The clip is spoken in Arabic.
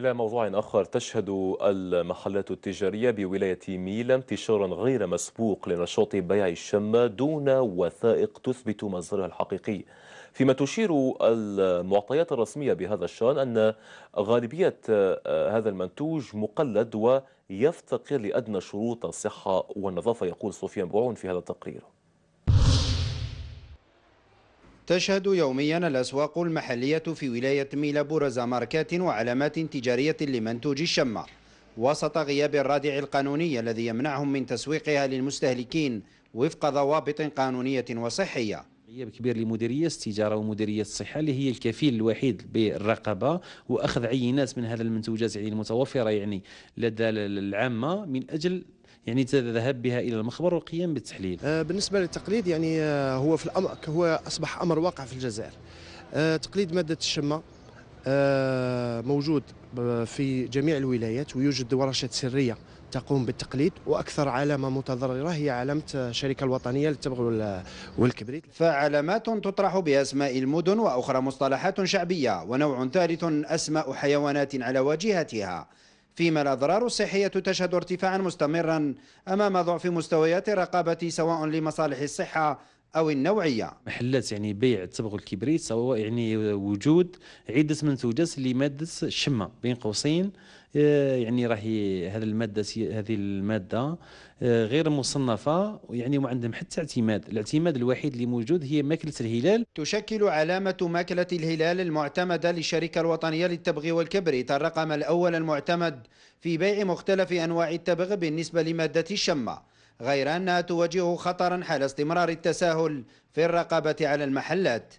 إلى موضوع آخر تشهد المحلات التجارية بولاية ميلا انتشارا غير مسبوق لنشاط بيع الشمة دون وثائق تثبت مصدرها الحقيقي فيما تشير المعطيات الرسمية بهذا الشأن أن غالبية آه، هذا المنتوج مقلد ويفتقر لأدنى شروط الصحة والنظافة يقول صوفيان بوعون في هذا التقرير تشهد يوميا الأسواق المحلية في ولاية ميلا بورزا ماركات وعلامات تجارية لمنتوج الشمة وسط غياب الرادع القانوني الذي يمنعهم من تسويقها للمستهلكين وفق ضوابط قانونية وصحية غياب كبير لمديريه التجاره ومديريه الصحه اللي هي الكفيل الوحيد بالرقابه واخذ عينات من هذا المنتوجات يعني المتوفره يعني لدى العامه من اجل يعني الذهاب بها الى المخبر والقيام بالتحليل آه، بالنسبه للتقليد يعني آه، هو في الامر هو اصبح امر واقع في الجزائر آه، تقليد ماده الشمه موجود في جميع الولايات ويوجد ورشات سريه تقوم بالتقليد واكثر علامه متضرره هي علامه الشركه الوطنيه للتبغ والكبريت فعلامات تطرح باسماء المدن واخرى مصطلحات شعبيه ونوع ثالث اسماء حيوانات على واجهتها فيما الأضرار الصحية تشهد ارتفاعا مستمرا أمام ضعف مستويات الرقابة سواء لمصالح الصحة او النوعيه محلات يعني بيع التبغ الكبريت سواء يعني وجود عده منتوجات لماده الشمه بين قوسين آه، يعني راهي هذه الماده هذه الماده آه، غير مصنفه يعني ما عندهم حتى اعتماد الاعتماد الوحيد اللي موجود هي ماكله الهلال تشكل علامه ماكله الهلال المعتمده للشركه الوطنيه للتبغ والكبريت الرقم الاول المعتمد في بيع مختلف انواع التبغ بالنسبه لماده الشمه غير أنها توجه خطرا حال استمرار التساهل في الرقابة على المحلات